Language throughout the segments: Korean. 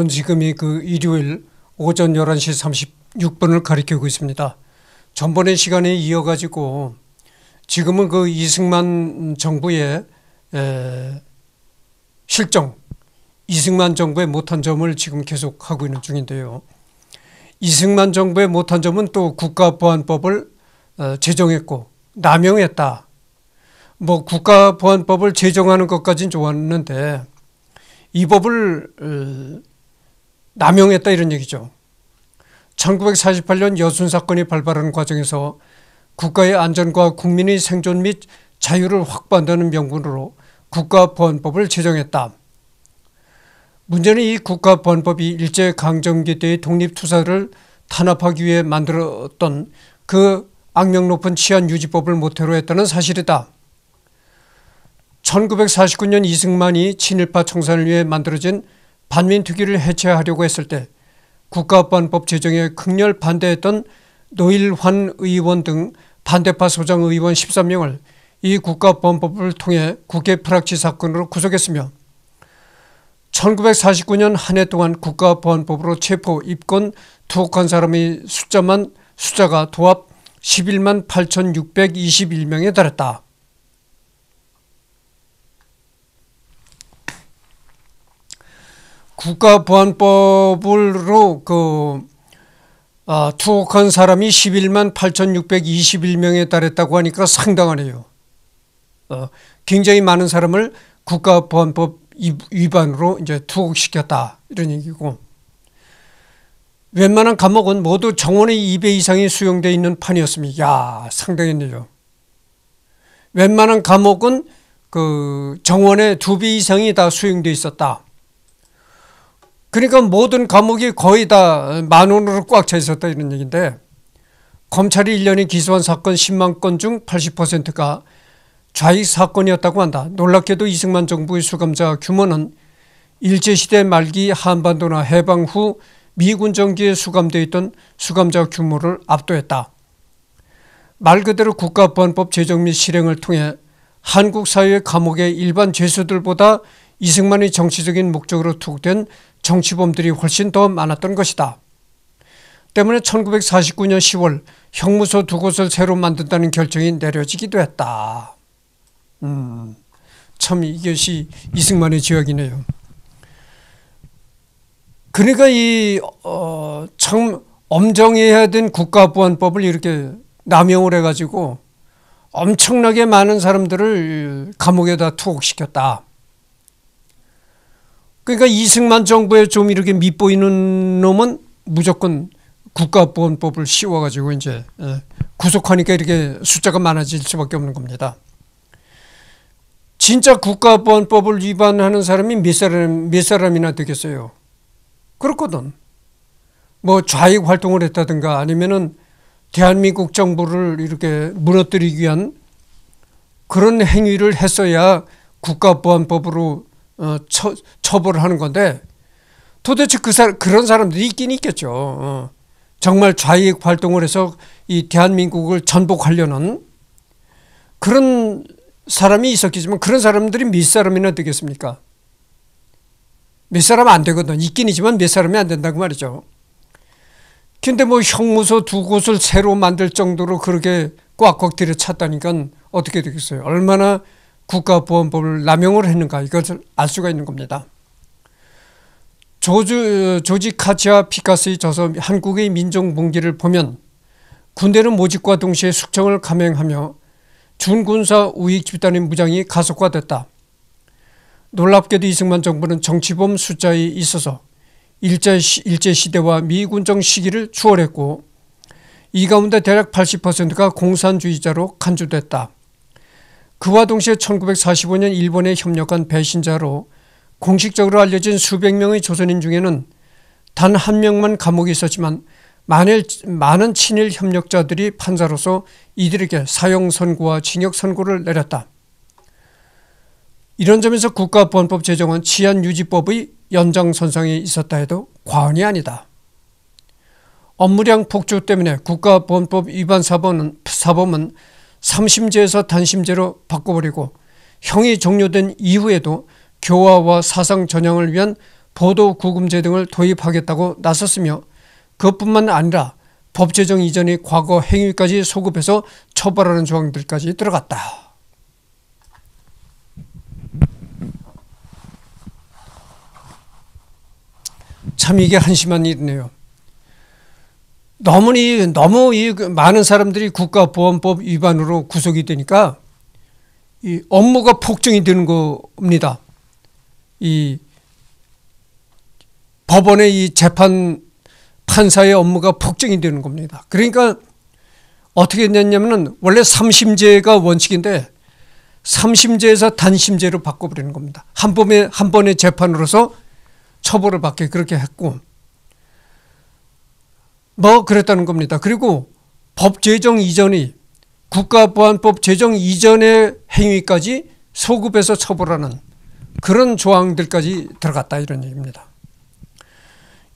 여러분 지금이 그 일요일 오전 11시 36분을 가리키고 있습니다. 전번의 시간에 이어가지고 지금은 그 이승만 정부의 실정, 이승만 정부의 못한 점을 지금 계속 하고 있는 중인데요. 이승만 정부의 못한 점은 또 국가보안법을 어, 제정했고 남용했다. 뭐 국가보안법을 제정하는 것까진 좋았는데 이 법을 어, 남용했다 이런 얘기죠. 1948년 여순 사건이 발발하는 과정에서 국가의 안전과 국민의 생존 및 자유를 확보한다는 명분으로 국가보안법을 제정했다. 문제는 이 국가보안법이 일제강점기 때의 독립투사를 탄압하기 위해 만들었던 그 악명 높은 치안유지법을 모태로 했다는 사실이다. 1949년 이승만이 친일파 청산을 위해 만들어진 반민특위를 해체하려고 했을 때 국가보안법 제정에 극렬 반대했던 노일환 의원 등 반대파 소장 의원 13명을 이 국가보안법을 통해 국회 프락치 사건으로 구속했으며 1949년 한 해 동안 국가보안법으로 체포, 입건, 투옥한 사람의 숫자만 숫자가 도합 11만 8,621명에 달했다. 국가보안법으로 그 아, 투옥한 사람이 11만 8,621명에 달했다고 하니까 상당하네요. 어, 굉장히 많은 사람을 국가보안법 위반으로 이제 투옥시켰다 이런 얘기고 웬만한 감옥은 모두 정원의 2배 이상이 수용되어 있는 판이었습니다. 야 상당했네요. 웬만한 감옥은 그 정원의 2배 이상이 다 수용되어 있었다. 그러니까 모든 감옥이 거의 다 만원으로 꽉 차 있었다 이런 얘기인데 검찰이 1년에 기소한 사건 10만 건 중 80%가 좌익 사건이었다고 한다. 놀랍게도 이승만 정부의 수감자 규모는 일제시대 말기 한반도나 해방 후 미군 정기에 수감되어 있던 수감자 규모를 압도했다. 말 그대로 국가보안법 제정 및 실행을 통해 한국 사회의 감옥의 일반 죄수들보다 이승만의 정치적인 목적으로 투구된 정치범들이 훨씬 더 많았던 것이다. 때문에 1949년 10월 형무소 두 곳을 새로 만든다는 결정이 내려지기도 했다. 음, 참 이것이 이승만의 지역이네요. 그러니까 이, 어, 참 엄정해야 된 국가보안법을 이렇게 남용을 해가지고 엄청나게 많은 사람들을 감옥에다 투옥시켰다. 그러니까 이승만 정부에 좀 이렇게 밑보이는 놈은 무조건 국가보안법을 씌워가지고 이제 예, 구속하니까 이렇게 숫자가 많아질 수밖에 없는 겁니다. 진짜 국가보안법을 위반하는 사람이 몇 사람 몇 사람이나 되겠어요. 그렇거든. 뭐 좌익 활동을 했다든가 아니면은 대한민국 정부를 이렇게 무너뜨리기 위한 그런 행위를 했어야 국가보안법으로 어, 처, 처벌을 하는 건데 도대체 그 사람 그런 사람들이 있긴 있겠죠. 어. 정말 좌익 활동을 해서 이 대한민국을 전복하려는 그런 사람이 있었겠지만 그런 사람들이 몇 사람이나 되겠습니까? 몇 사람 안 되거든. 있긴이지만 몇 사람이 안 된다고 말이죠. 근데 뭐 형무소 두 곳을 새로 만들 정도로 그렇게 꽉꽉 들여찼다니까 어떻게 되겠어요? 얼마나 국가보안법을 남용을 했는가 이것을 알 수가 있는 겁니다. 조주, 조지 카치와 피카스의 저서 한국의 민족봉기를 보면 군대는 모집과 동시에 숙청을 감행하며 준군사 우익 집단의 무장이 가속화됐다. 놀랍게도 이승만 정부는 정치범 숫자에 있어서 일제, 일제시대와 미군정 시기를 추월했고 이 가운데 대략 80%가 공산주의자로 간주됐다. 그와 동시에 1945년 일본에 협력한 배신자로 공식적으로 알려진 수백 명의 조선인 중에는 단 한 명만 감옥에 있었지만 만일, 많은 친일 협력자들이 판사로서 이들에게 사형 선고와 징역 선고를 내렸다. 이런 점에서 국가보안법 제정은 치안 유지법의 연장선상에 있었다 해도 과언이 아니다. 업무량 폭주 때문에 국가보안법 위반 사범은, 사범은 삼심제에서 단심제로 바꿔버리고 형이 종료된 이후에도 교화와 사상 전향을 위한 보도 구금제 등을 도입하겠다고 나섰으며 그것뿐만 아니라 법 제정 이전의 과거 행위까지 소급해서 처벌하는 조항들까지 들어갔다. 참 이게 한심한 일이네요. 너무 이 너무 이 많은 사람들이 국가보안법 위반으로 구속이 되니까 이 업무가 폭증이 되는 겁니다. 이 법원의 이 재판 판사의 업무가 폭증이 되는 겁니다. 그러니까 어떻게 됐냐면은 원래 삼심제가 원칙인데 삼심제에서 단심제로 바꿔버리는 겁니다. 한번에한 번의 재판으로서 처벌을 받게 그렇게 했고 뭐 그랬다는 겁니다. 그리고 법 제정 이전이 국가보안법 제정 이전의 행위까지 소급해서 처벌하는 그런 조항들까지 들어갔다 이런 얘기입니다.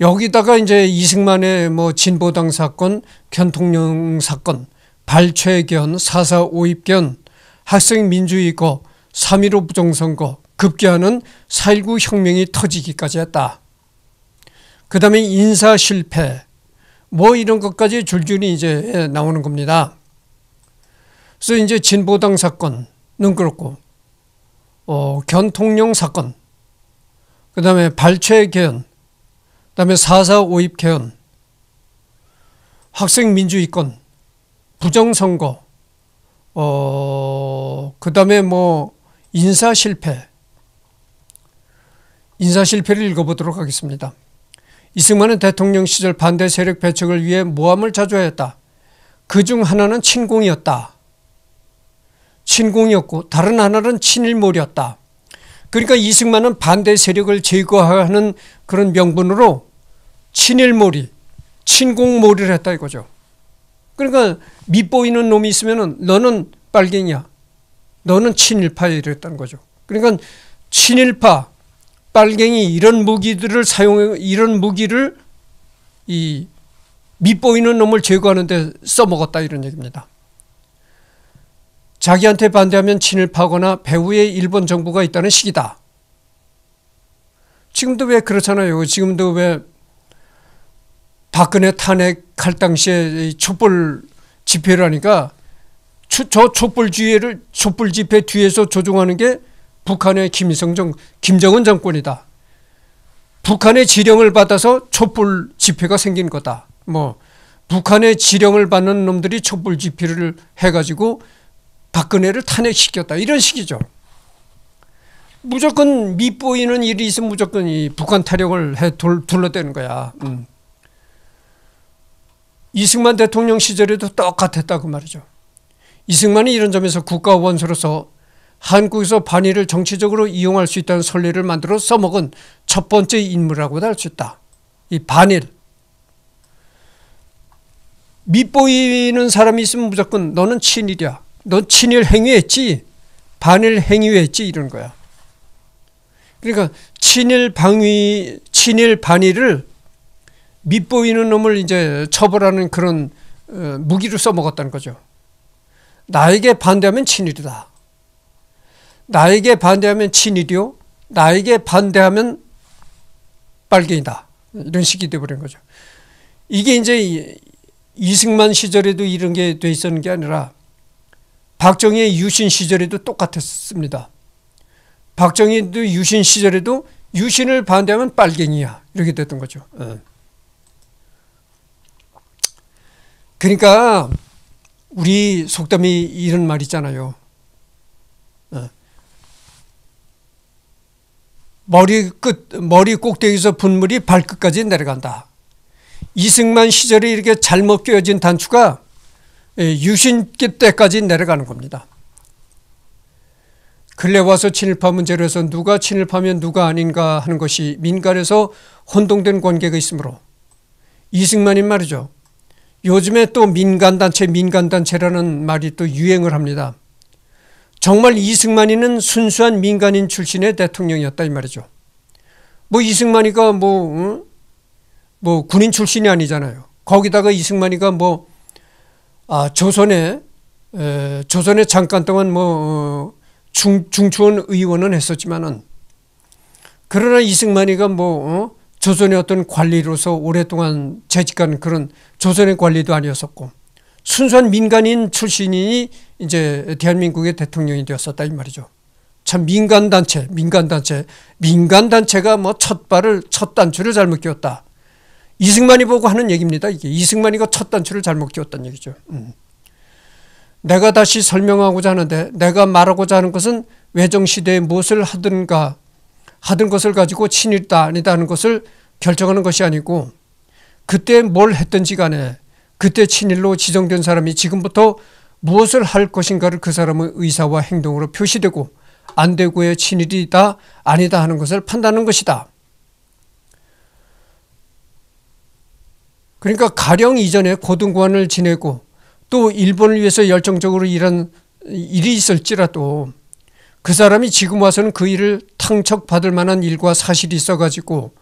여기다가 이제 이승만의 뭐 진보당 사건, 견통령 사건, 발췌견, 사사 오입견, 학생 민주주의 거, 3.15 부정선거, 급기야는 4.19 혁명이 터지기까지 했다. 그 다음에 인사 실패, 뭐 이런 것까지 줄줄이 이제 나오는 겁니다. 그래서 이제 진보당 사건은 그렇고 어, 견통령 사건, 그 다음에 발췌 개헌, 그 다음에 사사 오입 개헌, 학생 민주이권, 부정선거, 어, 그 다음에 뭐 인사 실패, 인사 실패를 읽어보도록 하겠습니다. 이승만은 대통령 시절 반대 세력 배척을 위해 모함을 자주 하였다. 그 중 하나는 친공이었다. 친공이었고 다른 하나는 친일몰이었다. 그러니까 이승만은 반대 세력을 제거하는 그런 명분으로 친일몰이, 친공몰이를 했다 이거죠. 그러니까 밑보이는 놈이 있으면 너는 빨갱이야. 너는 친일파야 이랬다는 거죠. 그러니까 친일파, 빨갱이 이런 무기들을 사용 해 이런 무기를 이 밑보이는 놈을 제거하는데 써먹었다 이런 얘기입니다. 자기한테 반대하면 친일파거나 배후에 일본 정부가 있다는 식이다. 지금도 왜 그렇잖아요. 지금도 왜 박근혜 탄핵할 당시에 촛불 집회라니까 저 촛불 집회를 촛불 집회 뒤에서 조종하는 게 북한의 김성정, 김정은 정권이다. 북한의 지령을 받아서 촛불 집회가 생긴 거다. 뭐 북한의 지령을 받는 놈들이 촛불 집회를 해가지고 박근혜를 탄핵시켰다. 이런 식이죠. 무조건 밑보이는 일이 있으면 무조건 이 북한 타령을 해 둘, 둘러대는 거야. 음. 이승만 대통령 시절에도 똑같았다 그 말이죠. 이승만이 이런 점에서 국가 원수로서 한국에서 반일을 정치적으로 이용할 수 있다는 설례를 만들어 써먹은 첫 번째 인물이라고도 할 수 있다. 이 반일. 밑보이는 사람이 있으면 무조건 너는 친일이야. 넌 친일 행위했지. 반일 행위했지. 이런 거야. 그러니까 친일 방위, 친일 반일을 밑보이는 놈을 이제 처벌하는 그런 어, 무기를 써먹었다는 거죠. 나에게 반대하면 친일이다. 나에게 반대하면 친일이요. 나에게 반대하면 빨갱이다. 이런 식이 돼버린 거죠. 이게 이제 이승만 시절에도 이런 게 돼 있었는 게 아니라 박정희의 유신 시절에도 똑같았습니다. 박정희도 유신 시절에도 유신을 반대하면 빨갱이야. 이렇게 됐던 거죠. 예. 그러니까 우리 속담이 이런 말 있잖아요. 예. 머리 끝, 머리 꼭대기에서 분물이 발끝까지 내려간다. 이승만 시절에 이렇게 잘못 끼어진 단추가 예, 유신기 때까지 내려가는 겁니다. 근래 와서 친일파 문제로 해서 누가 친일파면 누가 아닌가 하는 것이 민간에서 혼동된 관계가 있으므로 이승만이 말이죠. 요즘에 또 민간단체, 민간단체라는 말이 또 유행을 합니다. 정말 이승만이는 순수한 민간인 출신의 대통령이었다 이 말이죠. 뭐 이승만이가 뭐, 응? 뭐 군인 출신이 아니잖아요. 거기다가 이승만이가 뭐 아, 조선에 에, 조선에 잠깐 동안 뭐 어, 중, 중추원 의원은 했었지만은 그러나 이승만이가 뭐 어? 조선의 어떤 관리로서 오랫동안 재직한 그런 조선의 관리도 아니었었고 순수한 민간인 출신이 이제 대한민국의 대통령이 되었었다 이 말이죠. 참 민간 단체, 민간 단체, 민간 단체가 뭐첫 발을 첫 단추를 잘못 끼웠다. 이승만이 보고 하는 얘기입니다. 이게 이승만이가 첫 단추를 잘못 끼웠다는 얘기죠. 음. 내가 다시 설명하고자 하는데 내가 말하고자 하는 것은 외정 시대에 무엇을 하든가 하던 것을 가지고 친일다 아니다 하는 것을 결정하는 것이 아니고 그때 뭘 했든지 간에 그때 친일로 지정된 사람이 지금부터 무엇을 할 것인가를 그 사람의 의사와 행동으로 표시되고 안 되고의 친일이다 아니다 하는 것을 판단하는 것이다. 그러니까 가령 이전에 고등관을 지내고 또 일본을 위해서 열정적으로 일한 일이 있을지라도 그 사람이 지금 와서는 그 일을 탕척받을 만한 일과 사실이 있어가지고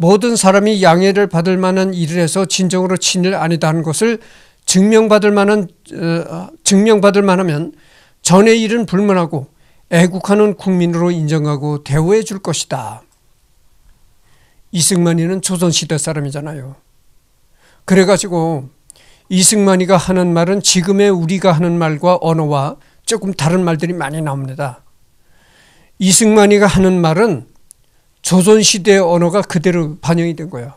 모든 사람이 양해를 받을 만한 일을 해서 진정으로 친일 아니다는 하 것을 증명받을 만한 어, 증명받을 만하면 전의 일은 불문하고 애국하는 국민으로 인정하고 대우해 줄 것이다. 이승만이는 조선시대 사람이잖아요. 그래가지고 이승만이가 하는 말은 지금의 우리가 하는 말과 언어와 조금 다른 말들이 많이 나옵니다. 이승만이가 하는 말은 조선 시대의 언어가 그대로 반영이 된거예요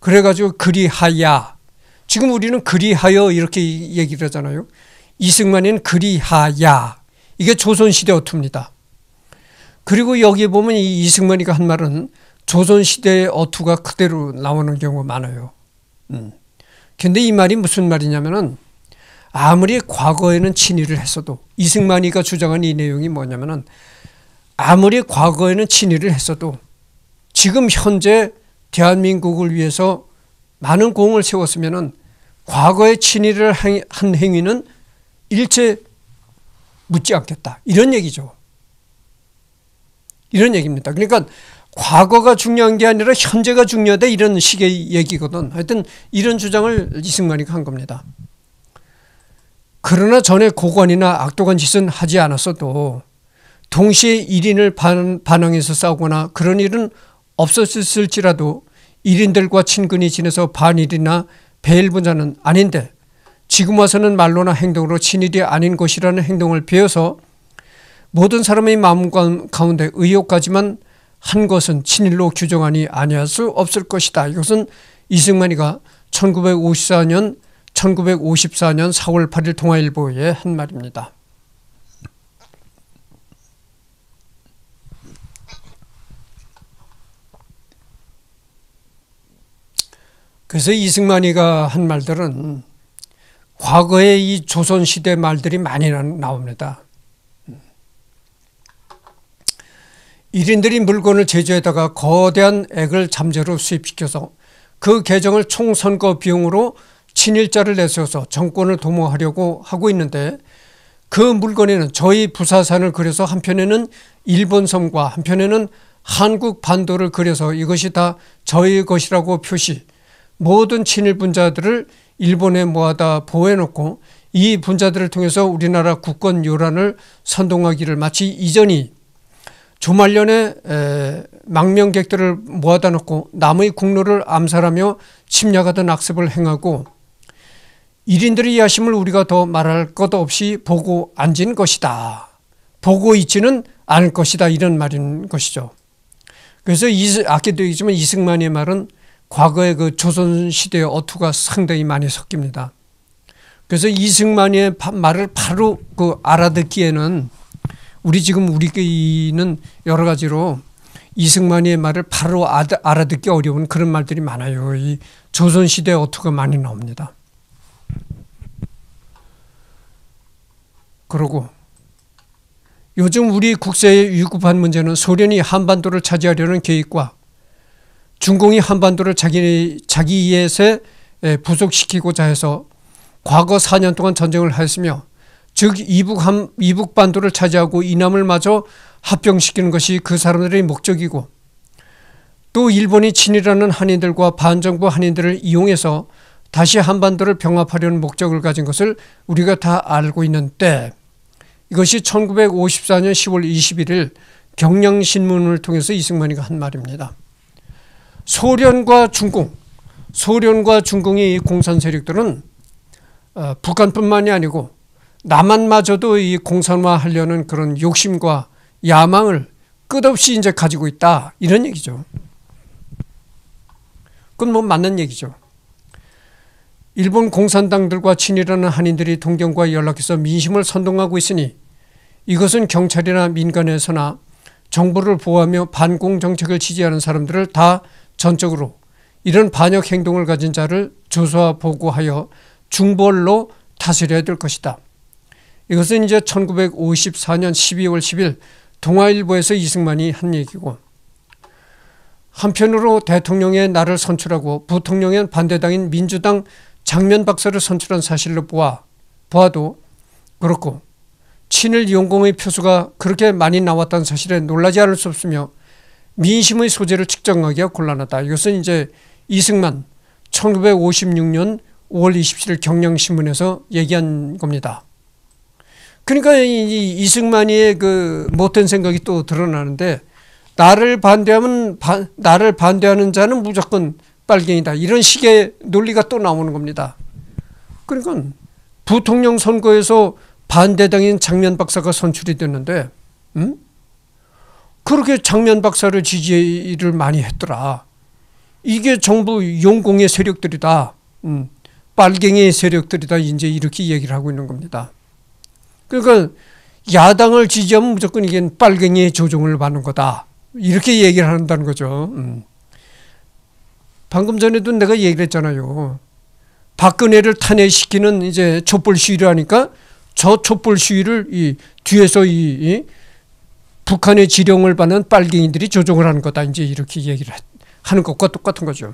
그래가지고 그리하야. 지금 우리는 그리하여 이렇게 얘기를 하잖아요. 이승만인 그리하야. 이게 조선 시대 어투입니다. 그리고 여기에 보면 이 이승만이가 한 말은 조선 시대의 어투가 그대로 나오는 경우가 많아요. 음. 근데 이 말이 무슨 말이냐면은 아무리 과거에는 친일을 했어도 이승만이가 주장한 이 내용이 뭐냐면은 아무리 과거에는 친일을 했어도 지금 현재 대한민국을 위해서 많은 공을 세웠으면은 과거의 친일을 한 행위는 일체 묻지 않겠다. 이런 얘기죠. 이런 얘기입니다. 그러니까 과거가 중요한 게 아니라 현재가 중요하다 이런 식의 얘기거든. 하여튼 이런 주장을 이승만이한 겁니다. 그러나 전에 고관이나 악독한 짓은 하지 않았어도 동시에 1인을 반, 반항해서 싸우거나 그런 일은 없었을지라도 1인들과 친근히 지내서 반일이나 배일분자는 아닌데 지금 와서는 말로나 행동으로 친일이 아닌 것이라는 행동을 비워서 모든 사람의 마음 가운데 의혹까지만 한 것은 친일로 규정하니 아니할 수 없을 것이다. 이것은 이승만이가 1954년 1954년 4월 8일 동아일보에 한 말입니다. 그래서 이승만이가 한 말들은 과거의 이 조선시대 말들이 많이 나옵니다. 1인들이 물건을 제조에다가 거대한 액을 잠재로 수입시켜서 그 계정을 총선거 비용으로 친일자를 내세워서 정권을 도모하려고 하고 있는데 그 물건에는 저희 부사산을 그려서 한편에는 일본 섬과 한편에는 한국 반도를 그려서 이것이 다 저희 것이라고 표시 모든 친일 분자들을 일본에 모아다 보호해놓고 이 분자들을 통해서 우리나라 국권 요란을 선동하기를 마치 이전이 조말년에 망명객들을 모아다 놓고 남의 국로를 암살하며 침략하던 악습을 행하고 일인들의 야심을 우리가 더 말할 것 없이 보고 앉은 것이다. 보고 있지는 않을 것이다 이런 말인 것이죠. 그래서 아껴도 있지만 이승만의 말은 과거의 그 조선 시대의 어투가 상당히 많이 섞입니다. 그래서 이승만의 말을 바로 그 알아듣기에는 우리 지금 우리끼는 여러 가지로 이승만의 말을 바로 알아듣기 어려운 그런 말들이 많아요. 이 조선 시대 의 어투가 많이 나옵니다. 그러고 요즘 우리 국세에 위급한 문제는 소련이 한반도를 차지하려는 계획과 중공이 한반도를 자기 자기 이에서 부속시키고자 해서 과거 4년 동안 전쟁을 하였으며 즉 이북 한 이북 반도를 차지하고 이남을 마저 합병시키는 것이 그 사람들의 목적이고 또 일본이 친일하는 한인들과 반정부 한인들을 이용해서 다시 한반도를 병합하려는 목적을 가진 것을 우리가 다 알고 있는 데 이것이 1954년 10월 21일 경향신문을 통해서 이승만이가 한 말입니다. 소련과 중공, 소련과 중공의 공산 세력들은 어, 북한뿐만이 아니고 남한마저도 이 공산화하려는 그런 욕심과 야망을 끝없이 이제 가지고 있다 이런 얘기죠. 그건 뭐 맞는 얘기죠. 일본 공산당들과 친일하는 한인들이 동경과 연락해서 민심을 선동하고 있으니 이것은 경찰이나 민간에서나 정부를 보호하며 반공 정책을 지지하는 사람들을 다 전적으로 이런 반역 행동을 가진 자를 조사 보고하여 중벌로 다스려야 될 것이다. 이것은 이제 1954년 12월 10일 동아일보에서 이승만이 한 얘기고 한편으로 대통령의 나를 선출하고 부통령의 반대당인 민주당 장면 박사를 선출한 사실로 보아 보아도 그렇고 친일 용공의 표수가 그렇게 많이 나왔다는 사실에 놀라지 않을 수 없으며 민심의 소재를 측정하기가 곤란하다. 이것은 이제 이승만 1956년 5월 27일 경향신문에서 얘기한 겁니다. 그러니까 이 이승만이의 그 못된 생각이 또 드러나는데 나를 반대하면 바, 나를 반대하는 자는 무조건 빨갱이다. 이런 식의 논리가 또 나오는 겁니다. 그러니까 부통령 선거에서 반대당인 장면 박사가 선출이 됐는데 음? 그렇게 장면 박사를 지지를 많이 했더라. 이게 정부 용공의 세력들이다. 음, 빨갱이의 세력들이다. 이제 이렇게 얘기를 하고 있는 겁니다. 그러니까 야당을 지지하면 무조건 이게 빨갱이의 조종을 받는 거다. 이렇게 얘기를 한다는 거죠. 음. 방금 전에도 내가 얘기를 했잖아요. 박근혜를 탄핵시키는 이제 촛불 시위를 하니까 저 촛불 시위를 이 뒤에서 이, 이 북한의 지령을 받는 빨갱이들이 조종을 하는 거다. 이제 이렇게 얘기를 하는 것과 똑같은 거죠.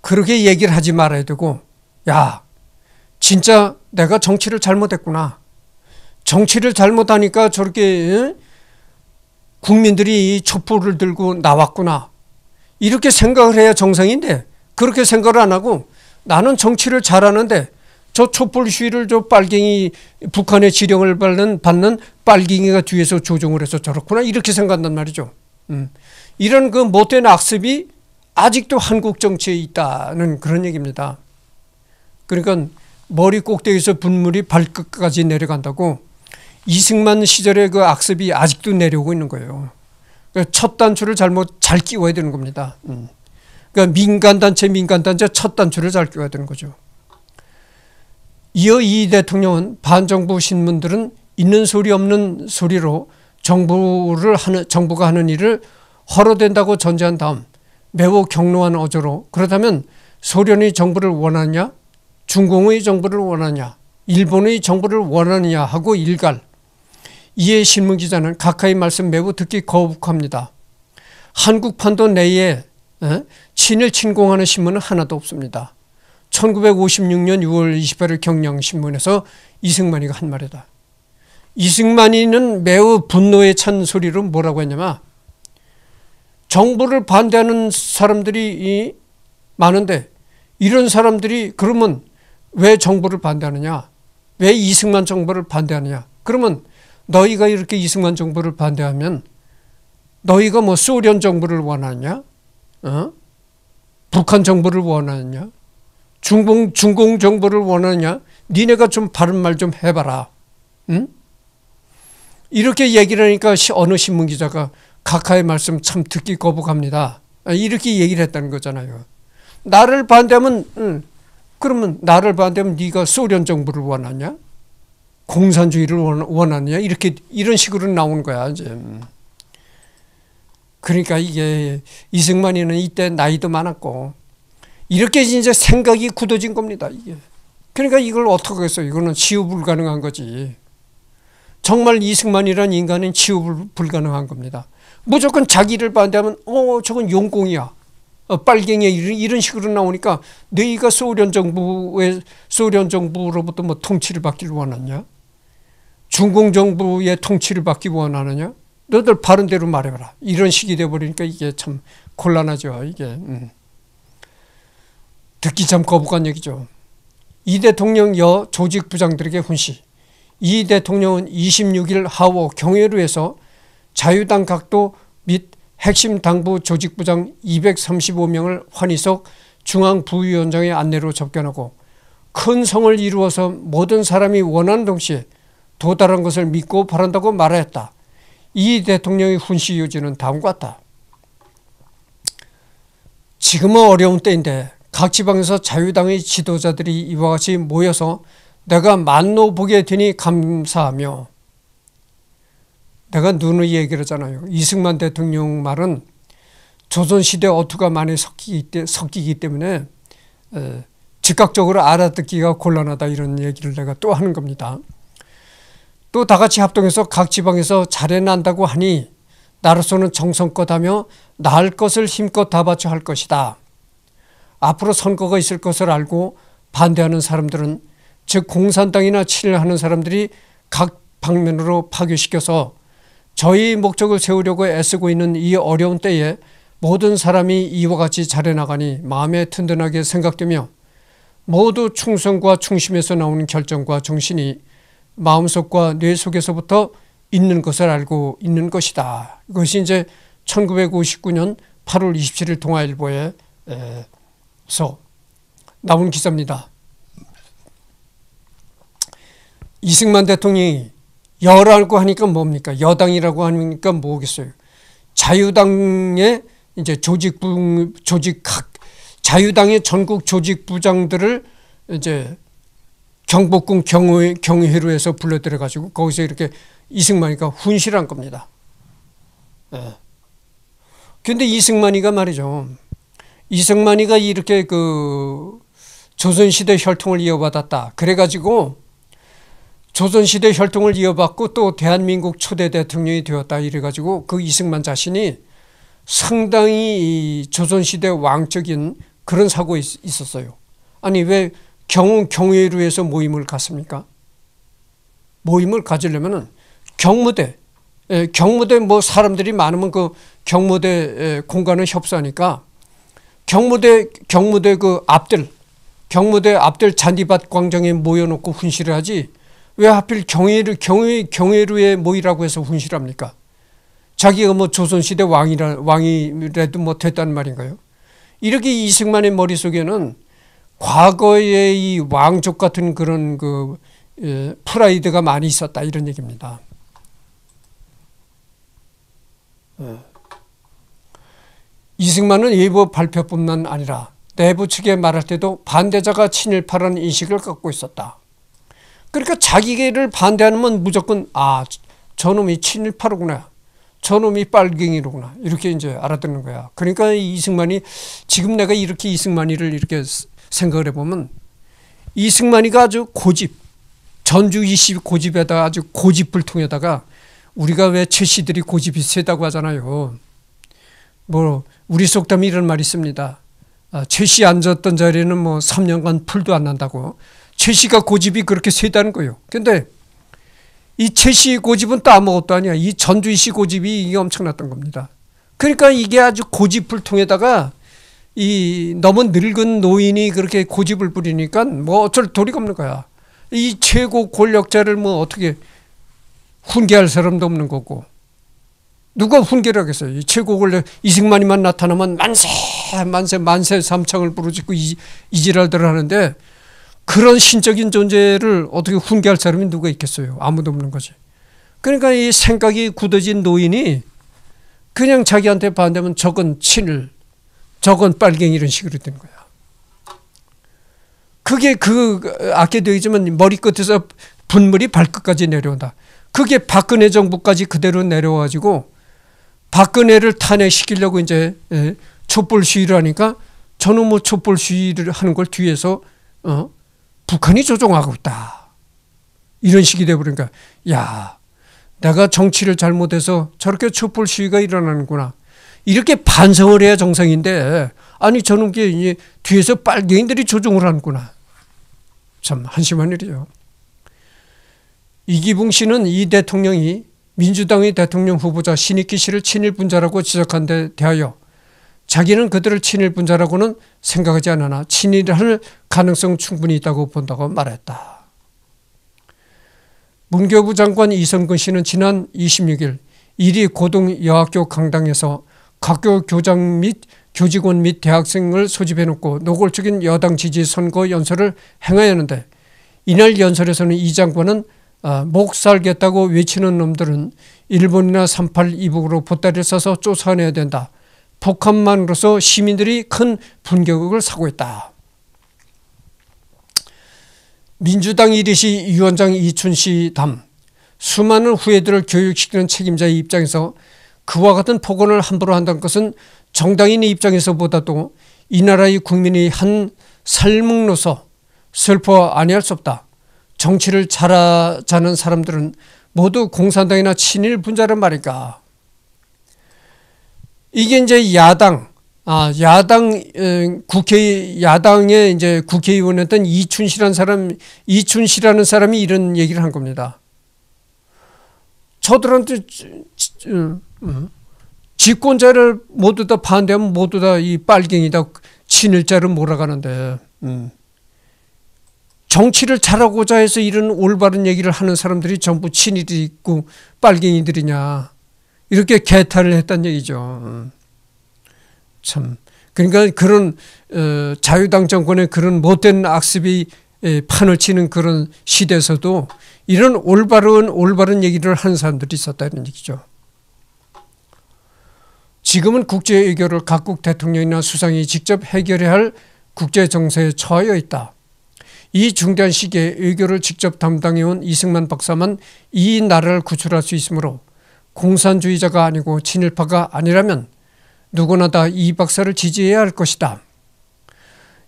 그렇게 얘기를 하지 말아야 되고, 야, 진짜 내가 정치를 잘못했구나. 정치를 잘못하니까 저렇게 국민들이 촛불을 들고 나왔구나. 이렇게 생각을 해야 정상인데, 그렇게 생각을 안 하고, 나는 정치를 잘하는데, 저 촛불 시위를 저 빨갱이 북한의 지령을 받는 받는 빨갱이가 뒤에서 조종을 해서 저렇구나 이렇게 생각한단 말이죠. 음. 이런 그 못된 악습이 아직도 한국 정치에 있다는 그런 얘기입니다. 그러니까 머리 꼭대기에서 분물이 발끝까지 내려간다고 이승만 시절의 그 악습이 아직도 내려오고 있는 거예요. 그러니까 첫 단추를 잘못 잘 끼워야 되는 겁니다. 음. 그러니까 민간단체 민간단체 첫 단추를 잘 끼워야 되는 거죠. 이어 이 대통령은 반정부 신문들은 있는 소리 없는 소리로 정부를 하는 정부가 하는 일을 허로된다고 전제한 다음 매우 경로한 어조로 그렇다면 소련의 정부를 원하냐 중공의 정부를 원하냐 일본의 정부를 원하냐 하고 일갈 이에 신문기자는 가까이 말씀 매우 듣기 거북합니다. 한국판도 내에 어? 친일 친공하는 신문은 하나도 없습니다. 1956년 6월 28일 경향신문에서 이승만이가 한 말이다. 이승만이는 매우 분노에 찬 소리로 뭐라고 했냐면 정부를 반대하는 사람들이 많은데 이런 사람들이 그러면 왜 정부를 반대하느냐? 왜 이승만 정부를 반대하느냐? 그러면 너희가 이렇게 이승만 정부를 반대하면 너희가 뭐 소련 정부를 원하냐? 어? 북한 정부를 원하냐? 중공, 중공 정부를 원하냐? 니네가 좀 바른 말 좀 해봐라. 응? 이렇게 얘기를 하니까 어느 신문 기자가 카카의 말씀 참 듣기 거북합니다. 아, 이렇게 얘기를 했다는 거잖아요. 나를 반대하면, 응. 그러면 나를 반대하면 네가 소련 정부를 원하냐? 공산주의를 원하냐? 이렇게, 이런 식으로 나온 거야, 이제. 음. 그러니까 이게 이승만이는 이때 나이도 많았고, 이렇게 진짜 생각이 굳어진 겁니다. 이게. 그러니까 이걸 어떻게 해서 이거는 치유 불가능한 거지. 정말 이승만이란 인간은 치유 불가능한 겁니다. 무조건 자기를 반대하면 어 저건 용공이야. 어, 빨갱이 이런, 이런 식으로 나오니까 너희가 소련 정부의 소련 정부로부터 뭐 통치를 받기를 원하냐? 중공 정부의 통치를 받기 원하느냐? 너들 바른 대로 말해봐라. 이런 식이 돼버리니까 이게 참 곤란하죠. 이게. 음. 듣기 참 거북한 얘기죠. 이 대통령 여 조직 부장들에게 훈시. 이 대통령은 26일 하오 경회루에서 자유당 각도 및 핵심 당부 조직부장 235명을 환희석 중앙부위원장의 안내로 접견하고 큰 성을 이루어서 모든 사람이 원하는 동시에 도달한 것을 믿고 바란다고 말하였다. 이 대통령의 훈시 요지는 다음과 같다. 지금은 어려운 때인데 각 지방에서 자유당의 지도자들이 이와 같이 모여서 내가 만로 보게 되니 감사하며 내가 누누이 얘기를 하잖아요 이승만 대통령 말은 조선시대 어투가 많이 섞이기, 때문에 어, 즉각적으로 알아듣기가 곤란하다 이런 얘기를 내가 또 하는 겁니다. 또 다 같이 합동해서 각 지방에서 잘해난다고 하니 나로서는 정성껏 하며 날 것을 힘껏 다 바쳐 할 것이다. 앞으로 선거가 있을 것을 알고 반대하는 사람들은 즉 공산당이나 친일하는 사람들이 각 방면으로 파괴시켜서 저희 목적을 세우려고 애쓰고 있는 이 어려운 때에 모든 사람이 이와 같이 잘해나가니 마음에 든든하게 생각되며 모두 충성과 충심에서 나오는 결정과 정신이 마음속과 뇌 속에서부터 있는 것을 알고 있는 것이다. 이것이 이제 1959년 8월 27일 동아일보에 서 나온 기사입니다. 이승만 대통령이 여라고 하니까 뭡니까? 여당이라고 하니까 뭐겠어요? 자유당의 이제 조직부 조직 각 자유당의 전국 조직 부장들을 이제 경복궁 경회, 경회로 해서 불러들여 가지고 거기서 이렇게 이승만이가 훈실한 겁니다. 그런데 예. 이승만이가 말이죠. 이승만이가 이렇게 그 조선시대 혈통을 이어받았다. 그래가지고 조선시대 혈통을 이어받고 또 대한민국 초대 대통령이 되었다. 이래가지고 그 이승만 자신이 상당히 조선시대 왕적인 그런 사고 있었어요. 아니 왜 경은 경회로 위해서 모임을 갔습니까? 모임을 가지려면은 경무대, 예, 경무대 뭐 사람들이 많으면 그 경무대 예, 공간을 협소하니까 경무대 경무대 그 앞들 경무대 앞들 잔디밭 광장에 모여놓고 훈시를 하지 왜 하필 경회를 경회 경회루에 모이라고 해서 훈시합니까? 자기가 뭐 조선시대 왕이라 왕이라도 뭐 됐단 말인가요? 이렇게 이승만의 머릿속에는 과거의 이 왕족 같은 그런 그 예, 프라이드가 많이 있었다 이런 얘기입니다. 예. 이승만은 일부 발표뿐만 아니라 내부 측에 말할 때도 반대자가 친일파라는 인식을 갖고 있었다. 그러니까 자기를 계 반대하면 무조건 아 저놈이 친일파로구나. 저놈이 빨갱이로구나. 이렇게 이제 알아듣는 거야. 그러니까 이승만이 지금 내가 이렇게 이승만이를 이렇게 생각을 해보면 이승만이가 아주 고집 전주 20 고집에다 아주 고집을통해다가 우리가 왜 최씨들이 고집이 세다고 하잖아요. 뭐 우리 속담에 이런 말이 있습니다. 아, 최씨 앉았던 자리는 뭐 3년간 풀도 안 난다고. 최씨가 고집이 그렇게 세다는 거예요. 근데 이 최씨 고집은 또 아무것도 아니야. 이 전두희 씨 고집이 이게 엄청났던 겁니다. 그러니까 이게 아주 고집을 통해다가이 너무 늙은 노인이 그렇게 고집을 부리니까 뭐 어쩔 도리가 없는 거야. 이 최고 권력자를 뭐 어떻게 훈계할 사람도 없는 거고 누가 훈계를하겠어요 최고원래 이승만이만 나타나면 만세 만세 만세 삼창을 부르짖고 이지랄들 하는데 그런 신적인 존재를 어떻게 훈계할 사람이 누가 있겠어요? 아무도 없는 거지. 그러니까 이 생각이 굳어진 노인이 그냥 자기한테 반대면 적은 친일, 적은 빨갱이 이런 식으로 된 거야. 그게 그아껴되지만 머리끝에서 분물이 발끝까지 내려온다. 그게 박근혜 정부까지 그대로 내려와가지고 박근혜를 탄핵시키려고 이제 예, 촛불 시위를 하니까 저는뭐 촛불 시위를 하는 걸 뒤에서 어? 북한이 조종하고 있다. 이런 식이 돼버리니까 야 내가 정치를 잘못해서 저렇게 촛불 시위가 일어나는구나. 이렇게 반성을 해야 정상인데 아니 저는게 이제 뒤에서 빨갱이들이 조종을 하는구나. 참 한심한 일이죠. 이기붕 씨는 이 대통령이 민주당이 대통령 후보자 신익기 씨를 친일 분자라고 지적한 데 대하여 자기는 그들을 친일 분자라고는 생각하지 않으나 친일할 가능성 충분히 있다고 본다고 말했다. 문교부 장관 이성근 씨는 지난 26일 1위 고등여학교 강당에서 각교 교장 및 교직원 및 대학생을 소집해놓고 노골적인 여당 지지 선거 연설을 행하였는데 이날 연설에서는 이 장관은 아, 목 살겠다고 외치는 놈들은 일본이나 38 이북으로 보따리를 써서 쫓아내야 된다. 북한만으로서 시민들이 큰 분격을 사고 있다. 민주당 이리시 위원장 이춘씨 담 수많은 후예들을 교육시키는 책임자의 입장에서 그와 같은 폭언을 함부로 한다는 것은 정당인의 입장에서보다도 이 나라의 국민의 한 삶으로서 슬퍼 아니할 수 없다. 정치를 잘하자는 사람들은 모두 공산당이나 친일 분자란 말일까? 이게 이제 야당, 아, 야당, 국회, 야당의 이제 국회의원이었던 이춘시라 사람, 이춘시라는 사람이 이런 얘기를 한 겁니다. 저들한테 음, 음, 집권자를 모두 다 반대하면 모두 다 이 빨갱이다, 친일자를 몰아가는데, 음. 정치를 잘하고자 해서 이런 올바른 얘기를 하는 사람들이 전부 친일이 있고 빨갱이들이냐 이렇게 개탄을 했단 얘기죠. 음. 참 그러니까 그런 어, 자유당 정권의 그런 못된 악습이 판을 치는 그런 시대에서도 이런 올바른 올바른 얘기를 하는 사람들이 있었다는 얘기죠. 지금은 국제 외교를 각국 대통령이나 수상이 직접 해결해야 할 국제 정세에 처해 있다. 이 중대한 시기에 의교를 직접 담당해온 이승만 박사만 이 나라를 구출할 수 있으므로 공산주의자가 아니고 친일파가 아니라면 누구나 다 이 박사를 지지해야 할 것이다.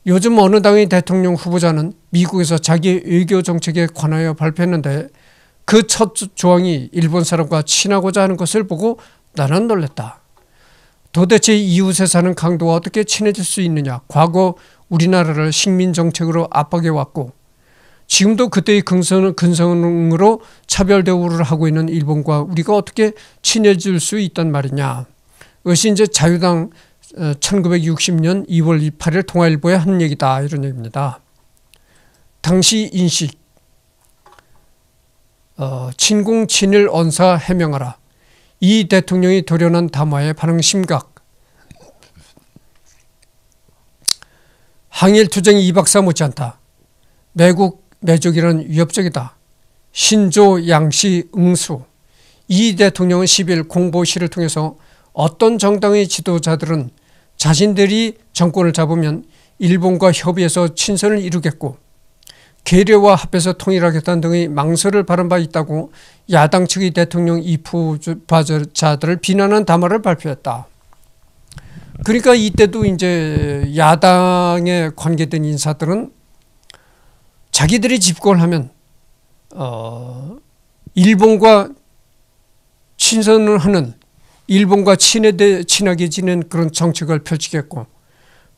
요즘 어느 당의 대통령 후보자는 미국에서 자기 의교 정책에 관하여 발표했는데 그 첫 조항이 일본 사람과 친하고자 하는 것을 보고 나는 놀랬다. 도대체 이웃에 사는 강도와 어떻게 친해질 수 있느냐. 과거 우리나라를 식민 정책으로 압박해 왔고 지금도 그때의 근성, 으로 차별 대우를 하고 있는 일본과 우리가 어떻게 친해질 수 있단 말이냐. 이것이 이제 자유당 1960년 2월 28일 동아일보에 한 얘기다 이런 얘기입니다. 당시 인식 어, 친공 친일 언사 해명하라. 이 대통령이 도련한 담화에 반응 심각. 항일 투쟁이 이박사 못지않다. 매국 매족이란 위협적이다. 신조 양시 응수. 이 대통령은 10일 공보시를 통해서 어떤 정당의 지도자들은 자신들이 정권을 잡으면 일본과 협의해서 친선을 이루겠고 계려와 합해서 통일하겠다는 등의 망설을 바른 바 있다고 야당 측이 대통령 이부자들을 비난한 담화를 발표했다. 그러니까 이때도 이제 야당에 관계된 인사들은 자기들이 집권 하면 어 일본과 친선을 하는 일본과 친해대, 친하게 지낸 그런 정책을 펼치겠고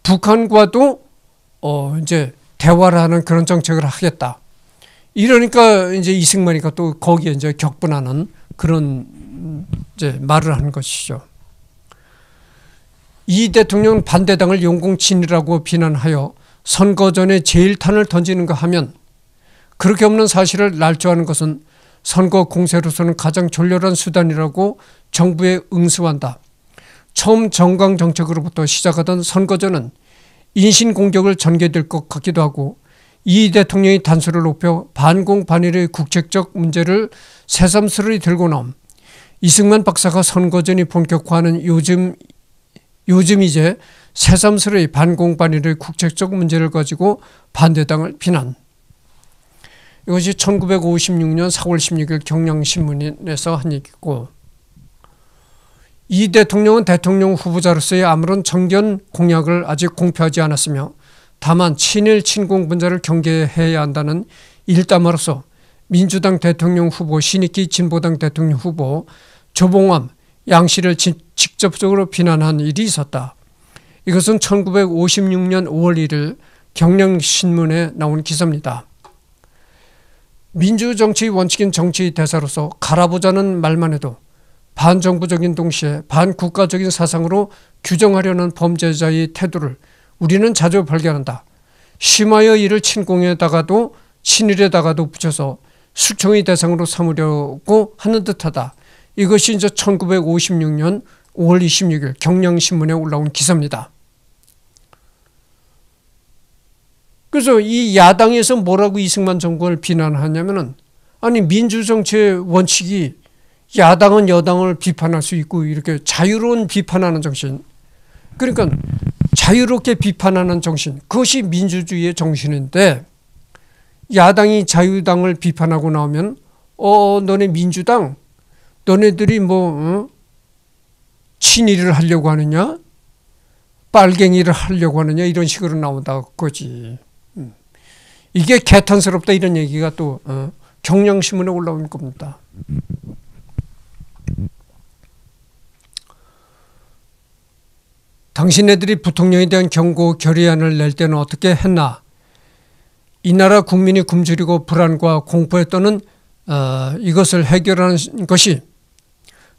북한과도 어 이제 대화를 하는 그런 정책을 하겠다. 이러니까 이제 이승만이가 또 거기에 이제 격분하는 그런 이제 말을 하는 것이죠. 이 대통령 반대당을 용공친이라고 비난하여 선거 전에 제일탄을 던지는가 하면 그렇게 없는 사실을 날조하는 것은 선거 공세로서는 가장 졸렬한 수단이라고 정부에 응수한다. 처음 정강 정책으로부터 시작하던 선거전은 인신 공격을 전개될 것 같기도 하고 이 대통령이 단수를 높여 반공반일의 국책적 문제를 새삼스레 들고 나 이승만 박사가 선거전이 본격화하는 요즘 요즘 이제 새삼스레 반공반일의 국책적 문제를 가지고 반대당을 비난. 이것이 1956년 4월 16일 경향신문에서 한 얘기고 이 대통령은 대통령 후보자로서의 아무런 정견 공약을 아직 공표하지 않았으며 다만 친일 친공 분자를 경계해야 한다는 일담으로서 민주당 대통령 후보 신익기 진보당 대통령 후보 조봉암 양씨를 직접적으로 비난한 일이 있었다. 이것은 1956년 5월 1일 경향신문에 나온 기사입니다. 민주정치 의 원칙인 정치 의 대사로서 갈아보자는 말만 해도 반정부적인 동시에 반국가적인 사상으로 규정하려는 범죄자의 태도를 우리는 자주 발견한다. 심하여 이를 친공에다가도 친일에다가도 붙여서 수청의 대상으로 삼으려고 하는 듯하다. 이것이 이제 1956년 5월 26일 경량신문에 올라온 기사입니다. 그래서 이 야당에서 뭐라고 이승만 정권을 비난하냐면은 아니 민주정치의 원칙이 야당은 여당을 비판할 수 있고 이렇게 자유로운 비판하는 정신 그러니까 자유롭게 비판하는 정신 그것이 민주주의의 정신인데 야당이 자유당을 비판하고 나오면 어, 어 너네 민주당 너네들이 뭐 어? 친일을 하려고 하느냐, 빨갱이를 하려고 하느냐 이런 식으로 나온다 거지. 음. 이게 개탄스럽다 이런 얘기가 또 어, 경영신문에 올라온 겁니다. 당신네들이 부통령에 대한 경고 결의안을 낼 때는 어떻게 했나? 이 나라 국민이 굶주리고 불안과 공포에 떠는 어, 이것을 해결하는 것이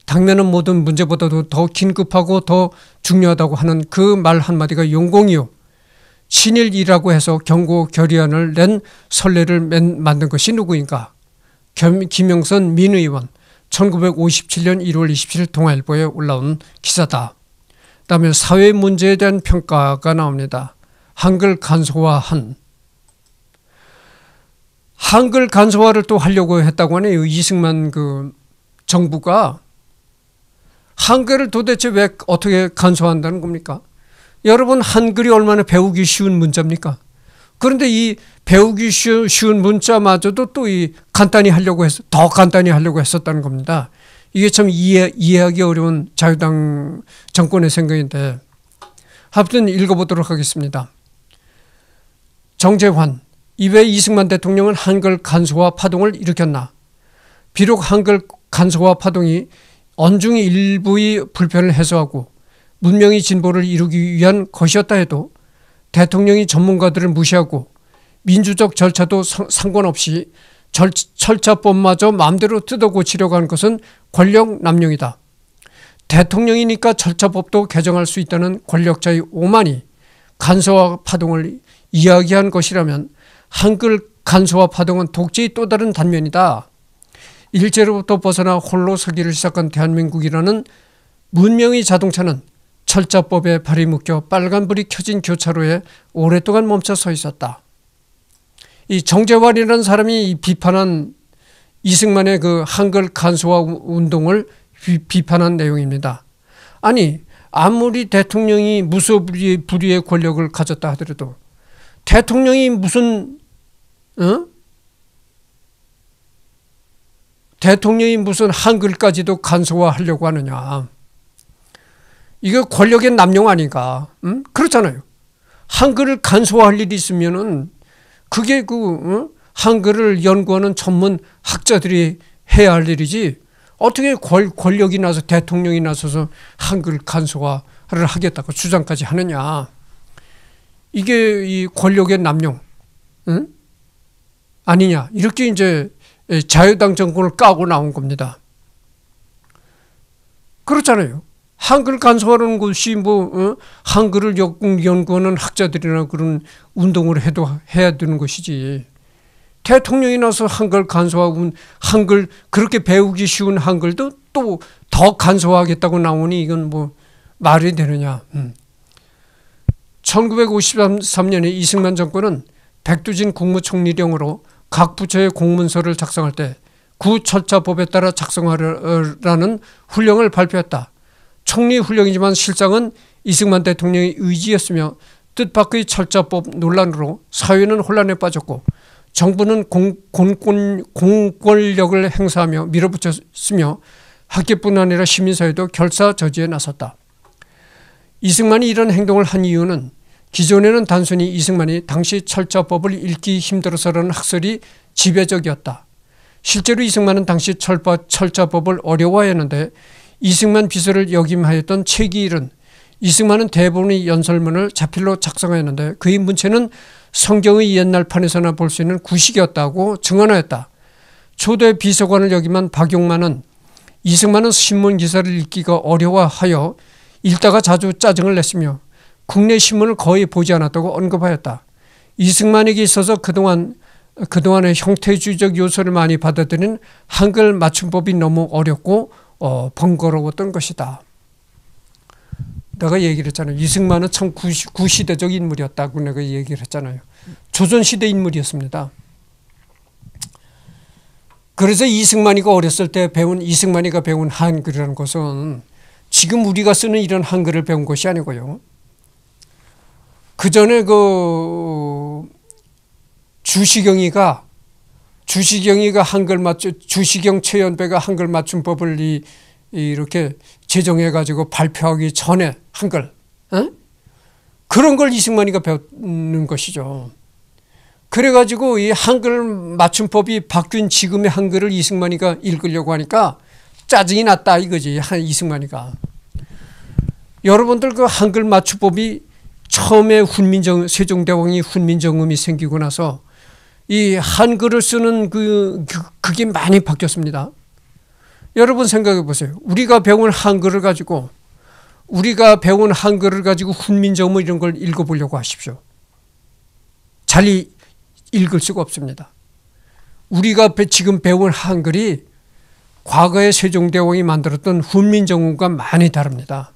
당면은 모든 문제보다도 더 긴급하고 더 중요하다고 하는 그 말 한마디가 용공이요. 친일이라고 해서 경고 결의안을 낸 선례를 맨, 만든 것이 누구인가? 겸, 김영선 민의원 1957년 1월 27일 동아일보에 올라온 기사다. 다음에 사회 문제에 대한 평가가 나옵니다. 한글 간소화한 한글 간소화를 또 하려고 했다고 하네요. 이승만 그 정부가 한글을 도대체 왜 어떻게 간소화한다는 겁니까? 여러분 한글이 얼마나 배우기 쉬운 문자입니까? 그런데 이 배우기 쉬운 문자마저도 또 이 간단히 하려고 해서 더 간단히 하려고 했었다는 겁니다. 이게 참 이해, 이해하기 어려운 자유당 정권의 생각인데 하여튼 읽어보도록 하겠습니다. 정재환 이외 이승만 대통령은 한글 간소화 파동을 일으켰나 비록 한글 간소화 파동이 언중이 일부의 불편을 해소하고 문명의 진보를 이루기 위한 것이었다 해도 대통령이 전문가들을 무시하고 민주적 절차도 상관없이 절, 절차법마저 마음대로 뜯어 고치려고 한 것은 권력 남용이다. 대통령이니까 절차법도 개정할 수 있다는 권력자의 오만이 간서와 파동을 이야기한 것이라면 한글 간서와 파동은 독재의 또 다른 단면이다. 일제로부터 벗어나 홀로 서기를 시작한 대한민국이라는 문명의 자동차는 철자법에 발이 묶여 빨간불이 켜진 교차로에 오랫동안 멈춰 서 있었다. 이 정재환이라는 사람이 비판한 이승만의 그 한글 간소화 운동을 비, 판한 내용입니다. 아니 아무리 대통령이 무소불위의 권력을 가졌다 하더라도 대통령이 무슨 어? 대통령이 무슨 한글까지도 간소화하려고 하느냐. 이거 권력의 남용 아닌가. 응? 그렇잖아요. 한글을 간소화할 일이 있으면은 그게 그, 응? 한글을 연구하는 전문 학자들이 해야 할 일이지 어떻게 권, 력이 나서 대통령이 나서서 한글 간소화를 하겠다고 주장까지 하느냐. 이게 이 권력의 남용, 응? 아니냐. 이렇게 이제 예, 자유당 정권을 까고 나온 겁니다. 그렇잖아요. 한글 간소화라는 것이 뭐 어? 한글을 연구하는 학자들이나 그런 운동을 해도 해야 되는 것이지. 대통령이 나서 한글 간소화하고 한글 그렇게 배우기 쉬운 한글도 또 더 간소화하겠다고 나오니 이건 뭐 말이 되느냐. 음. 1953년에 이승만 정권은 백두진 국무총리령으로 각 부처의 공문서를 작성할 때 구철차법에 따라 작성하라는 훈령을 발표했다. 총리 훈령이지만 실상은 이승만 대통령의 의지였으며 뜻밖의 철자법 논란으로 사회는 혼란에 빠졌고 정부는 공, 공권, 공권력을 행사하며 밀어붙였으며 학계뿐 아니라 시민사회도 결사 저지에 나섰다. 이승만이 이런 행동을 한 이유는 기존에는 단순히 이승만이 당시 철자법을 읽기 힘들어서라는 학설이 지배적이었다. 실제로 이승만은 당시 철파, 철자법을 어려워했는데 이승만 비서를 역임하였던 최기일은 이승만은 대부분의 연설문을 자필로 작성하였는데 그의 문체는 성경의 옛날 판에서나 볼 수 있는 구식이었다고 증언하였다. 초대 비서관을 역임한 박용만은 이승만은 신문 기사를 읽기가 어려워하여 읽다가 자주 짜증을 냈으며 국내 신문을 거의 보지 않았다고 언급하였다. 이승만에게 있어서 그동안 그동안의 형태주의적 요소를 많이 받아들인 한글 맞춤법이 너무 어렵고 어, 번거로웠던 것이다. 내가 얘기를 했잖아요. 이승만은 참 구시, 구시대적 인물이었다고 내가 얘기를 했잖아요. 조선시대 인물이었습니다. 그래서 이승만이가 어렸을 때 배운 이승만이가 배운 한글이라는 것은 지금 우리가 쓰는 이런 한글을 배운 것이 아니고요. 그 전에 그 주시경이가 주시경이가 한글 맞춤 주시경 최연배가 한글 맞춤법을 이, 이렇게 제정해 가지고 발표하기 전에 한글 에? 그런 걸 이승만이가 배우는 것이죠. 그래가지고 이 한글 맞춤법이 바뀐 지금의 한글을 이승만이가 읽으려고 하니까 짜증이 났다 이거지 이승만이가. 여러분들 그 한글 맞춤법이 처음에 훈민정 세종대왕이 훈민정음이 생기고 나서 이 한글을 쓰는 그, 그 그게 많이 바뀌었습니다. 여러분 생각해 보세요. 우리가 배운 한글을 가지고 우리가 배운 한글을 가지고 훈민정음 이런 걸 읽어보려고 하십시오. 잘 읽을 수가 없습니다. 우리가 지금 배운 한글이 과거의 세종대왕이 만들었던 훈민정음과 많이 다릅니다.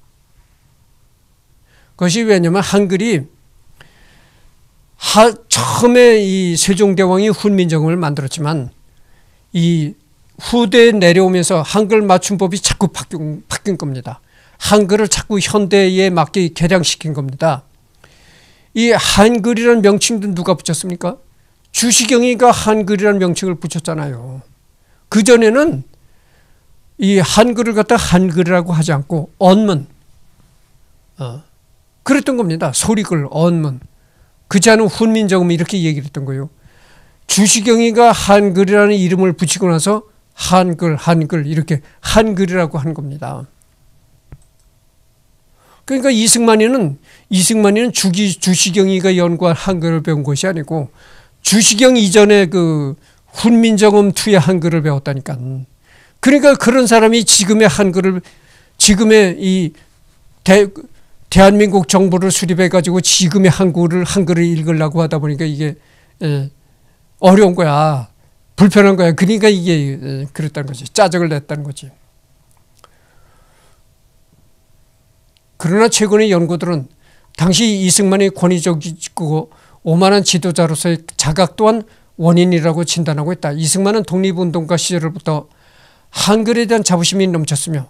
그것이 왜냐면 한글이 하, 처음에 이 세종대왕이 훈민정음을 만들었지만 이 후대에 내려오면서 한글 맞춤법이 자꾸 바뀐, 바뀐 겁니다. 한글을 자꾸 현대에 맞게 개량시킨 겁니다. 이 한글이라는 명칭도 누가 붙였습니까? 주시경이가 한글이라는 명칭을 붙였잖아요. 그전에는 이 한글을 갖다 한글이라고 하지 않고 언문, 어, 그랬던 겁니다. 소리글, 언문. 그자는 훈민정음 이렇게 이 얘기를 했던 거예요. 주시경이가 한글이라는 이름을 붙이고 나서 한글, 한글 이렇게 한글이라고 한 겁니다. 그러니까 이승만이는 이승만이는 주기 주시경이가 연구한 한글을 배운 것이 아니고 주시경 이전에 그 훈민정음 투의 한글을 배웠다니까. 그러니까 그런 사람이 지금의 한글을 지금의 이 대, 대한민국 정부를 수립해 가지고 지금의 한글을 한글을 읽으려고 하다 보니까 이게 예, 어려운 거야. 불편한 거야. 그러니까 이게 예, 그랬다는 거지. 짜증을 냈다는 거지. 그러나 최근의 연구들은 당시 이승만의 권위적이고 오만한 지도자로서의 자각 또한 원인이라고 진단하고 있다. 이승만은 독립운동가 시절부터 한글에 대한 자부심이 넘쳤으며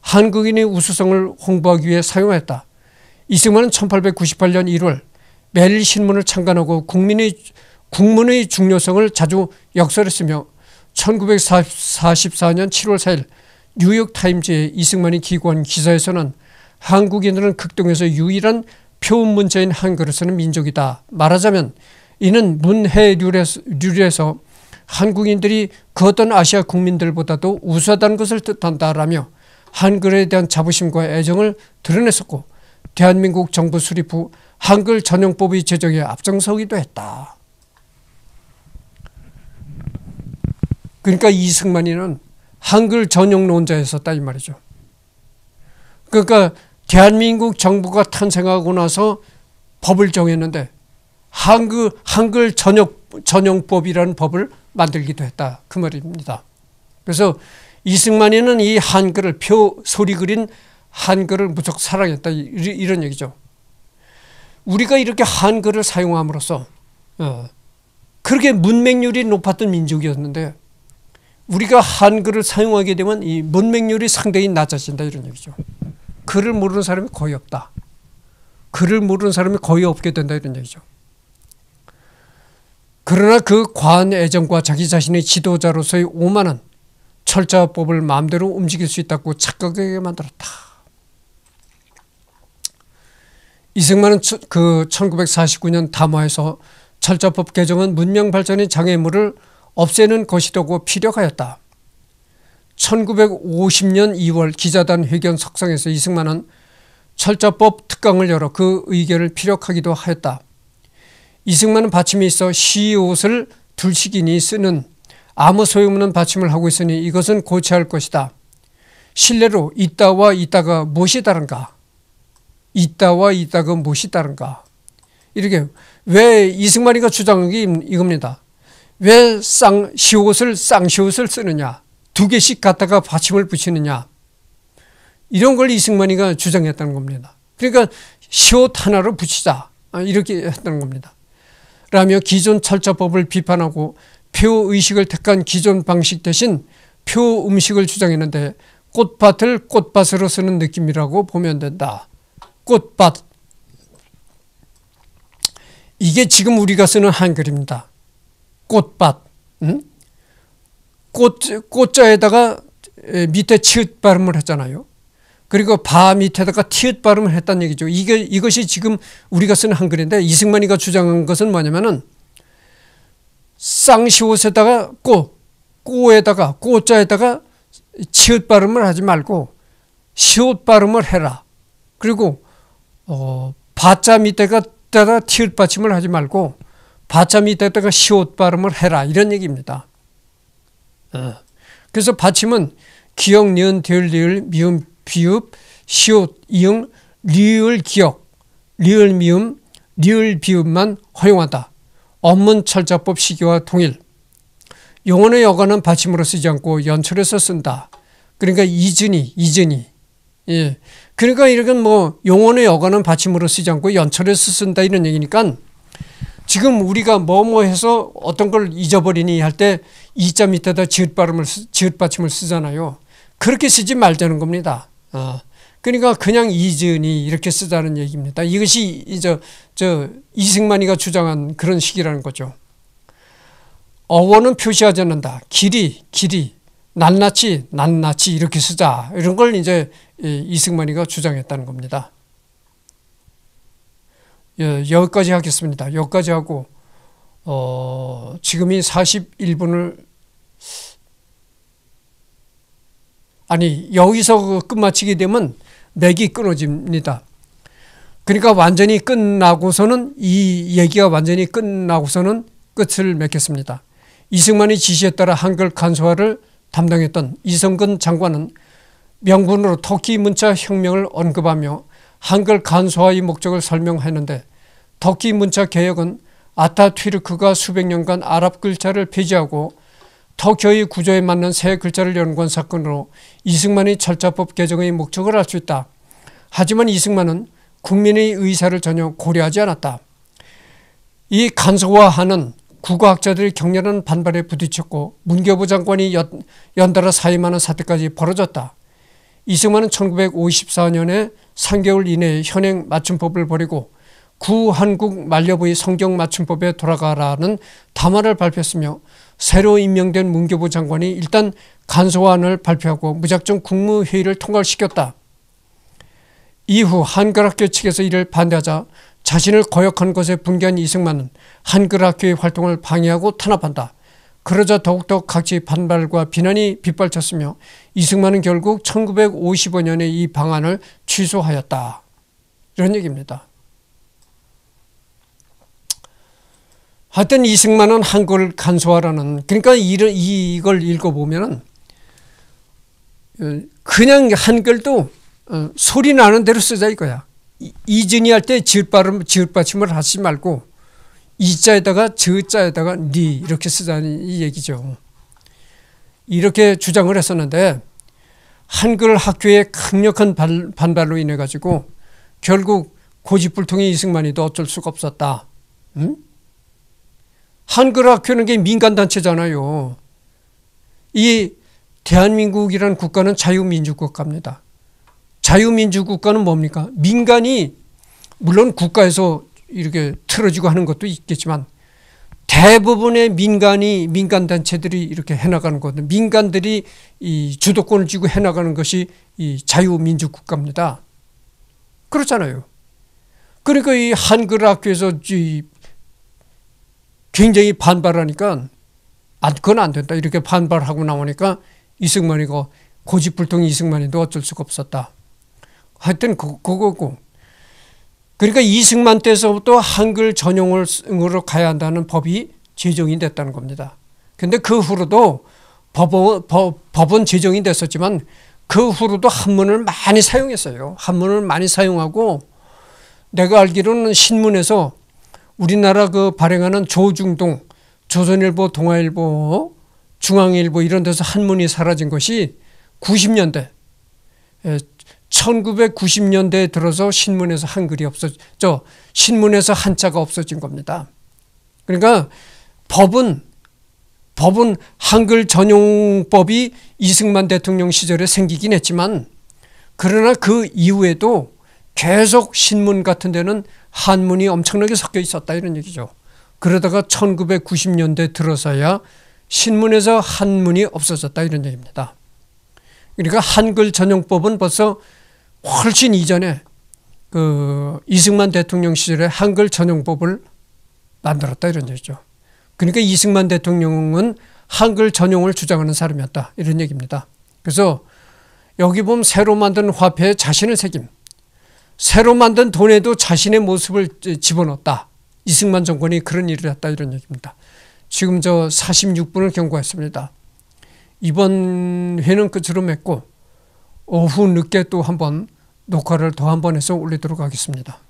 한국인의 우수성을 홍보하기 위해 사용했다. 이승만은 1898년 1월 매일 신문을 창간하고 국민의 국문의 중요성을 자주 역설했으며 1944년 7월 4일 뉴욕타임즈에 이승만이 기고한 기사에서는 한국인들은 극동에서 유일한 표음 문자인 한글을 쓰는 민족이다. 말하자면 이는 문해류에서 한국인들이 그 어떤 아시아 국민들보다도 우수하다는 것을 뜻한다라며 한글에 대한 자부심과 애정을 드러냈었고 대한민국 정부 수립 후 한글 전용법의 제정에 앞장서기도 했다. 그러니까 이승만이는 한글 전용 논자였었다 이 말이죠. 그러니까 대한민국 정부가 탄생하고 나서 법을 정했는데 한글 한글 전용 전용법이라는 법을 만들기도 했다 그 말입니다. 그래서 이승만이는 이 한글을 표 소리 그린 한글을 무척 사랑했다 이런 얘기죠. 우리가 이렇게 한글을 사용함으로써 어, 그렇게 문맹률이 높았던 민족이었는데 우리가 한글을 사용하게 되면 이 문맹률이 상당히 낮아진다 이런 얘기죠. 글을 모르는 사람이 거의 없다. 글을 모르는 사람이 거의 없게 된다 이런 얘기죠. 그러나 그 과한 애정과 자기 자신의 지도자로서의 오만한 철자법을 마음대로 움직일 수 있다고 착각하게 만들었다. 이승만은 그 1949년 담화에서 철저법 개정은 문명 발전의 장애물을 없애는 것이라고 피력하였다. 1950년 2월 기자단 회견 석상에서 이승만은 철저법 특강을 열어 그 의견을 피력하기도 하였다. 이승만은 받침이 있어 시옷을 둘씩이니 쓰는 아무 소용없는 받침을 하고 있으니 이것은 고쳐야 할 것이다. 실례로 있다와 있다가 무엇이 다른가? 있다와 있다가 무엇이 다른가? 이렇게 왜 이승만이가 주장한 게 이겁니다. 왜 쌍, 시옷을 쌍시옷을 쓰느냐? 두 개씩 갖다가 받침을 붙이느냐? 이런 걸 이승만이가 주장했다는 겁니다. 그러니까 시옷 하나로 붙이자 아, 이렇게 했다는 겁니다. 라며 기존 철자법을 비판하고 표 의식을 택한 기존 방식 대신 표 음식을 주장했는데 꽃밭을 꽃밭으로 쓰는 느낌이라고 보면 된다. 꽃밭 이게 지금 우리가 쓰는 한글입니다. 꽃밭 응? 꽃, 꽃자에다가 밑에 치읓 발음을 했잖아요. 그리고 바 밑에다가 티읓 발음을 했다는 얘기죠. 이게 이것이 지금 우리가 쓰는 한글인데 이승만이가 주장한 것은 뭐냐면은 쌍시옷에다가 꼬, 꼬에다가 꼬자에다가 치읓 발음을 하지 말고 시옷 발음을 해라. 그리고 어, 바자 밑에가 때가 티읕 받침을 하지 말고 바자 밑에다가 시옷 발음을 해라 이런 얘기입니다. 어. 그래서 받침은 기역, 니은, 델, 리을, 미음, 비읍, 시옷, 이응, 리을, 기역, 리을, 미음, 리을, 비읍만 허용한다. 업문 철자법 시기와 동일. 영혼의 여관은 받침으로 쓰지 않고 연철에서 쓴다. 그러니까 이준이, 이준이. 예. 그러니까 이건 뭐 용언의 어간은 받침으로 쓰지 않고 연철을 쓴다 이런 얘기니까 지금 우리가 뭐뭐 뭐 해서 어떤 걸 잊어버리니 할 때 이자 밑에다 지읒 발음을 지읒 받침을 쓰잖아요. 그렇게 쓰지 말자는 겁니다. 어. 그러니까 그냥 이즈니 이렇게 쓰자는 얘기입니다. 이것이 이저 저 이승만이가 주장한 그런 식이라는 거죠. 어원은 표시하지 않는다. 길이 길이 낱낱이 낱낱이 이렇게 쓰자 이런 걸 이제 이승만이가 주장했다는 겁니다. 예, 여기까지 하겠습니다. 여기까지 하고 어, 지금이 41분을 아니 여기서 그 끝마치게 되면 맥이 끊어집니다. 그러니까 완전히 끝나고서는 이 얘기가 완전히 끝나고서는 끝을 맺겠습니다. 이승만의 지시에 따라 한글 간소화를 담당했던 이성근 장관은 명분으로 터키 문자 혁명을 언급하며 한글 간소화의 목적을 설명했는데 터키 문자 개혁은 아타튀르크가 수백 년간 아랍 글자를 폐지하고 터키의 구조에 맞는 새 글자를 연구한 사건으로 이승만의 철자법 개정의 목적을 알 수 있다. 하지만 이승만은 국민의 의사를 전혀 고려하지 않았다. 이 간소화하는 국어학자들이 격렬한 반발에 부딪혔고 문교부 장관이 연, 연달아 사임하는 사태까지 벌어졌다. 이승만은 1954년에 3개월 이내에 현행 맞춤법을 버리고 구한국 만료부의 성경 맞춤법에 돌아가라는 담화를 발표했으며 새로 임명된 문교부 장관이 일단 간소안을 발표하고 무작정 국무회의를 통과시켰다. 이후 한글학교 측에서 이를 반대하자 자신을 거역한 것에 분개한 이승만은 한글학교의 활동을 방해하고 탄압한다. 그러자 더욱더 각지 반발과 비난이 빗발쳤으며 이승만은 결국 1955년에 이 방안을 취소하였다. 이런 얘기입니다. 하여튼 이승만은 한글 간소화라는 그러니까 이를, 이걸 읽어보면 은 어, 그냥 한글도 어, 소리 나는 대로 쓰자 이거야. 이진이 할 때 지읒 발음 지읒 받침을 하지 말고 이자에다가 저자에다가 니 이렇게 쓰자는 이 얘기죠. 이렇게 주장을 했었는데 한글 학교의 강력한 반발로 인해 가지고 결국 고집불통의 이승만이도 어쩔 수가 없었다. 응? 음? 한글 학교는 게 민간 단체잖아요. 이 대한민국이라는 국가는 자유민주 국가입니다. 자유민주국가는 뭡니까? 민간이 물론 국가에서 이렇게 틀어지고 하는 것도 있겠지만 대부분의 민간이 민간 단체들이 이렇게 해나가는 거거든요. 민간들이 이 주도권을 쥐고 해나가는 것이 이 자유민주 국가입니다. 그렇잖아요. 그러니까 이 한글 학교에서 이 굉장히 반발하니까 안 아, 그건 안 된다 이렇게 반발하고 나오니까 이승만이고 고집불통 이승만인데 어쩔 수가 없었다. 하여튼 그, 그거고. 그러니까 이승만 때서부터 한글 전용으로 가야 한다는 법이 제정이 됐다는 겁니다. 근데 그 후로도 법원, 법, 법은 제정이 됐었지만 그 후로도 한문을 많이 사용했어요. 한문을 많이 사용하고 내가 알기로는 신문에서 우리나라 그 발행하는 조중동, 조선일보, 동아일보, 중앙일보 이런 데서 한문이 사라진 것이 90년대 1990년대에 들어서 신문에서 한글이 없어져 신문에서 한자가 없어진 겁니다. 그러니까 법은 법은 한글 전용법이 이승만 대통령 시절에 생기긴 했지만 그러나 그 이후에도 계속 신문 같은 데는 한문이 엄청나게 섞여 있었다 이런 얘기죠. 그러다가 1990년대 들어서야 신문에서 한문이 없어졌다 이런 얘기입니다. 그러니까 한글 전용법은 벌써 훨씬 이전에 그 이승만 대통령 시절에 한글 전용법을 만들었다 이런 얘기죠. 그러니까 이승만 대통령은 한글 전용을 주장하는 사람이었다 이런 얘기입니다. 그래서 여기 보면 새로 만든 화폐에 자신을 새김, 새로 만든 돈에도 자신의 모습을 집어넣었다. 이승만 정권이 그런 일을 했다 이런 얘기입니다. 지금 저 46분을 경고했습니다 이번 회는 끝으로 맺고 오후 늦게 또 한번 녹화를 더 한번 해서 올리도록 하겠습니다.